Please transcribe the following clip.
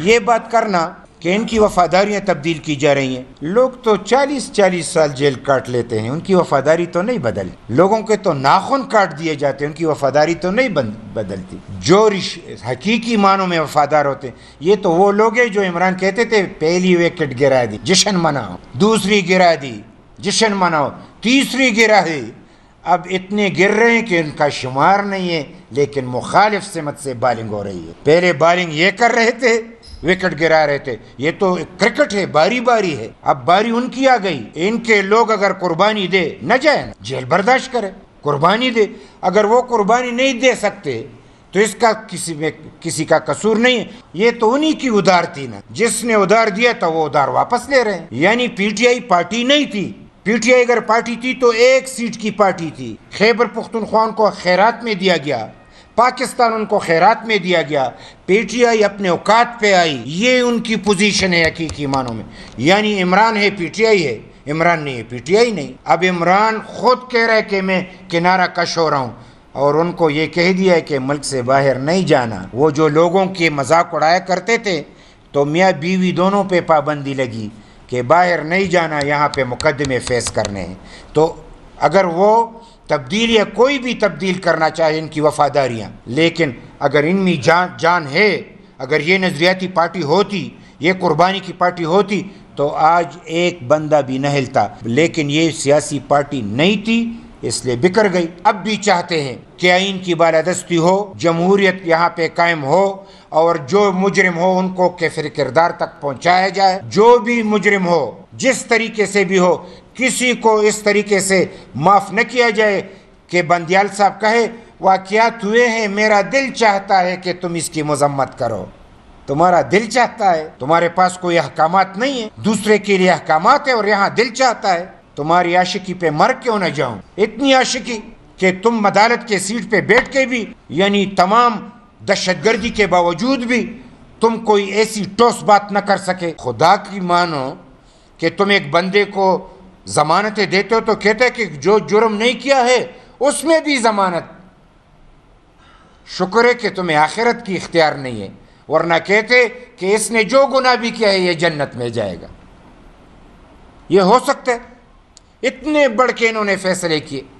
ये बात करना कि इनकी वफादारियां तब्दील की जा रही हैं लोग तो 40-40 साल जेल काट लेते हैं उनकी वफादारी तो नहीं बदल लोगों के तो नाखून काट दिए जाते हैं उनकी वफादारी तो नहीं बदलती जो हकीकी मानों में वफादार होते हैं ये तो वो लोग हैं जो इमरान कहते थे पहली विकेट गिरा दी जश्न मनाओ दूसरी गिरा दी जश्न मनाओ तीसरी गिरा दी अब इतने गिर रहे हैं कि उनका शुमार नहीं है लेकिन मुखालिफ सिमत से बॉलिंग हो रही है पहले बॉलिंग ये कर रहे थे विकेट गिरा रहे थे ये तो क्रिकेट है बारी बारी है अब बारी उनकी आ गई इनके लोग अगर कुर्बानी दे न जाए जेल बर्दाश्त करे कुर्बानी दे अगर वो कुर्बानी नहीं दे सकते तो इसका किसी में किसी का कसूर नहीं है ये तो उन्हीं की उधार थी ना जिसने उधार दिया था वो उधार वापस ले रहे हैं यानी पीटीआई पार्टी नहीं थी पीटीआई अगर पार्टी थी तो एक सीट की पार्टी थी खैबर पुख्तनख्वान को खैरात में दिया गया पाकिस्तान उनको खैरात में दिया गया पीटीआई अपने औकात पे आई ये उनकी पोजीशन है हकीकी मानों में यानी इमरान है पीटीआई है इमरान नहीं है पीटीआई नहीं अब इमरान खुद कह रहा है कि मैं किनारा कश हो रहा हूँ और उनको ये कह दिया है कि मुल्क से बाहर नहीं जाना वो जो लोगों के मजाक उड़ाया करते थे तो मियाँ बीवी दोनों पर पाबंदी लगी कि बाहर नहीं जाना यहाँ पर मुकदमे फेस करने हैं तो अगर वो तब्दील या कोई भी तब्दील करना चाहे इनकी वफादारियाँ लेकिन अगर इनमें जान जान है अगर ये नज़रियाती पार्टी होती ये कुर्बानी की पार्टी होती तो आज एक बंदा भी नहलता लेकिन ये सियासी पार्टी नहीं थी इसलिए बिकर गई अब भी चाहते हैं कि आइन की बालादस्ती हो जमहूरियत यहाँ पे कायम हो और जो मुजरिम हो उनको कैफिर किरदार तक पहुँचाया जाए जो भी मुजरिम हो जिस तरीके से भी हो किसी को इस तरीके से माफ़ न किया जाए कि बंदियाल साहब कहे क्या हुए हैं मेरा दिल चाहता है कि तुम इसकी मजम्मत करो तुम्हारा दिल चाहता है तुम्हारे पास कोई अहकाम नहीं है दूसरे के लिए अहकाम है और यहाँ दिल चाहता है तुम्हारी आशिकी पे मर क्यों न जाऊं इतनी आशिकी कि तुम अदालत के सीट पे बैठ के भी यानी तमाम दहशतगर्दी के बावजूद भी तुम कोई ऐसी ठोस बात न कर सके खुदा की मानो कि तुम एक बंदे को ज़मानतें देते हो तो कहते हैं कि जो जुर्म नहीं किया है उसमें भी ज़मानत शुक्र है कि तुम्हें आखिरत की इख्तियार नहीं है वरना कहते कि इसने जो गुना भी किया है ये जन्नत में जाएगा ये हो सकता है इतने बढ़ के इन्होंने फैसले किए